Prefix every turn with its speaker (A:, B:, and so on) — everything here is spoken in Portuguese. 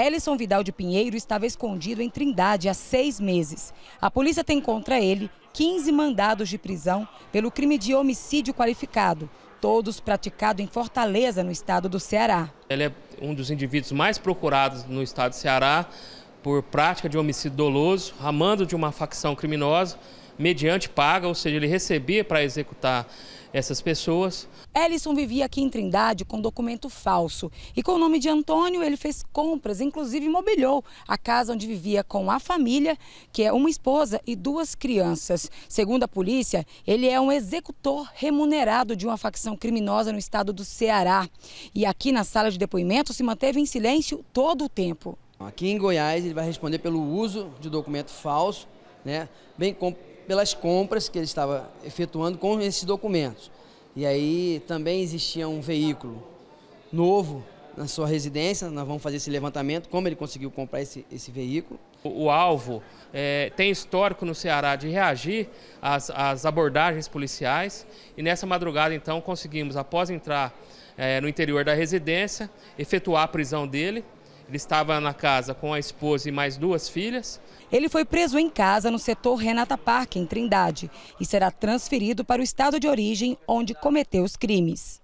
A: Ellison Vidal de Pinheiro estava escondido em Trindade há seis meses. A polícia tem contra ele 15 mandados de prisão pelo crime de homicídio qualificado, todos praticados em Fortaleza, no estado do Ceará.
B: Ele é um dos indivíduos mais procurados no estado do Ceará por prática de homicídio doloso, ramando de uma facção criminosa mediante paga, ou seja, ele recebia para executar essas pessoas.
A: Ellison vivia aqui em Trindade com documento falso e com o nome de Antônio ele fez compras, inclusive mobiliou a casa onde vivia com a família, que é uma esposa e duas crianças. Segundo a polícia, ele é um executor remunerado de uma facção criminosa no estado do Ceará e aqui na sala de depoimento se manteve em silêncio todo
C: o tempo. Aqui em Goiás ele vai responder pelo uso de documento falso, né? Bem como pelas compras que ele estava efetuando com esses documentos. E aí também existia um veículo novo na sua residência, nós vamos fazer esse levantamento,
B: como ele conseguiu comprar esse, esse veículo. O, o alvo é, tem histórico no Ceará de reagir às, às, abordagens policiais e nessa madrugada, então, conseguimos, após entrar é, no interior da residência, efetuar a prisão dele. Ele estava na casa com a esposa e mais duas filhas.
A: Ele foi preso em casa no setor Renata Parque, em Trindade, e será transferido para o estado de origem, onde cometeu os crimes.